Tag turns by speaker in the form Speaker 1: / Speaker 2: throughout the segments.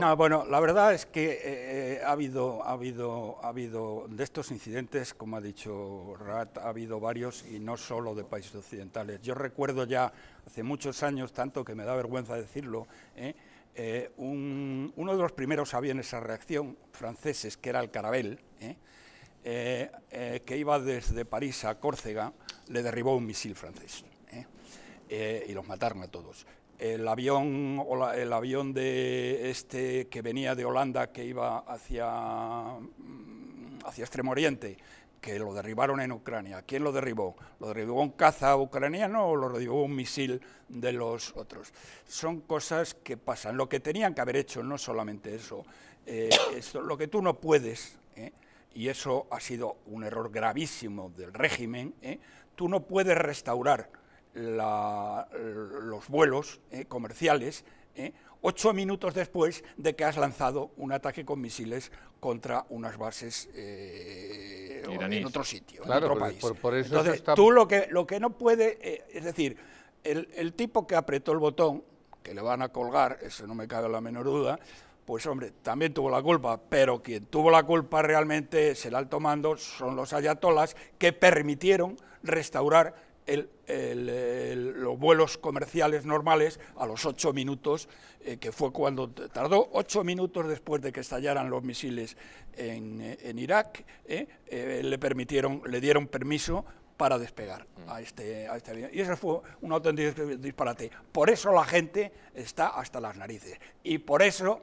Speaker 1: ¿no? bueno, la verdad es que eh, eh, ha, habido, ha, habido, ha habido de estos incidentes, como ha dicho Rat, ha habido varios y no solo de países occidentales. Yo recuerdo ya hace muchos años, tanto que me da vergüenza decirlo, ¿eh? uno de los primeros aviones esa reacción franceses, que era el Carabel, que iba desde París a Córcega, le derribó un misil francés. y los mataron a todos el avión, el avión de este que venía de Holanda, que iba hacia, mm, hacia Extremo Oriente, que lo derribaron en Ucrania. ¿Quién lo derribó? ¿Lo derribó un caza ucraniano o lo derribó un misil de los otros? Son cosas que pasan. Lo que tenían que haber hecho, no solamente eso, eh, lo que tú no puedes, eh, y eso ha sido un error gravísimo del régimen, eh, tú no puedes restaurar los vuelos eh, comerciales eh, ocho minutos después de que has lanzado un ataque con misiles contra unas bases
Speaker 2: eh, en otro sitio, en otro pues, país. Entonces,
Speaker 1: tú lo que, lo que no puede, es decir, el, tipo que apretó el botón, que le van a colgar, eso no me cabe la menor duda, pues hombre, también tuvo la culpa, pero quien tuvo la culpa realmente es el alto mando, son los ayatolas que permitieron restaurar los vuelos comerciales normales a los ocho minutos, eh, que fue cuando tardó ocho minutos después de que estallaran los misiles en, eh, Irak, eh, le permitieron, le dieron permiso para despegar mm. este, a este, avión. Y eso fue un auténtico disparate. Por eso la gente está hasta las narices. Y por eso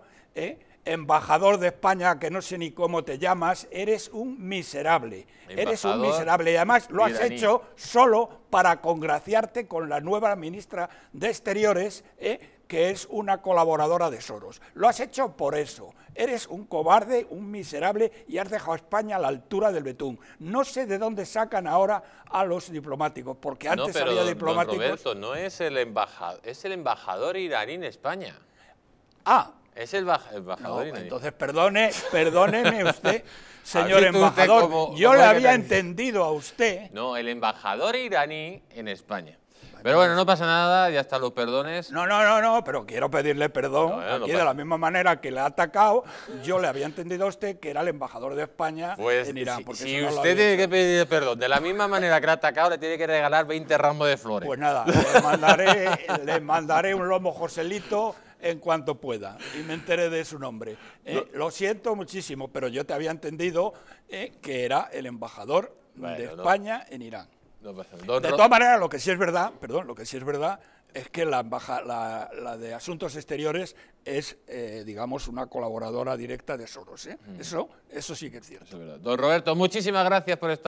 Speaker 1: embajador de España, que no sé ni cómo te llamas, eres un miserable. eres un miserable. Y además lo has hecho solo para congraciarte con la nueva ministra de Exteriores, eh, que es una colaboradora de Soros. Lo has hecho por eso. Eres un cobarde, un miserable y has dejado a España a la altura del betún. No sé de dónde sacan ahora a los diplomáticos, porque antes había diplomáticos. No, Roberto,
Speaker 2: no es el embajador, es el embajador iraní en España. Ah, es el, embajador entonces,
Speaker 1: perdone, perdóneme usted, señor embajador. yo le había
Speaker 2: entendido a usted. No, el embajador iraní en España. Pero bueno, no pasa nada, ya está los perdones. No, no, no, no, pero quiero pedirle perdón. y de la
Speaker 1: misma manera que le ha atacado, yo le había entendido a usted que era el embajador de España en pues, eh, Irán. si, usted
Speaker 2: tiene que pedirle perdón, de la misma manera que le ha atacado, le tiene que regalar 20 ramos de flores. Pues nada,
Speaker 1: le mandaré, le mandaré un lomo Joselito en cuanto pueda y me enteré de su nombre. Eh, lo, siento muchísimo, pero yo te había entendido eh, que era el embajador de España en Irán.
Speaker 2: de todas
Speaker 1: maneras, lo que sí es verdad, perdón, lo que sí es verdad es que la, embaja, la, de Asuntos Exteriores es, eh, digamos, una colaboradora directa de Soros. Mm. Eso, eso sí que es cierto.
Speaker 2: Don Roberto, muchísimas gracias por estar.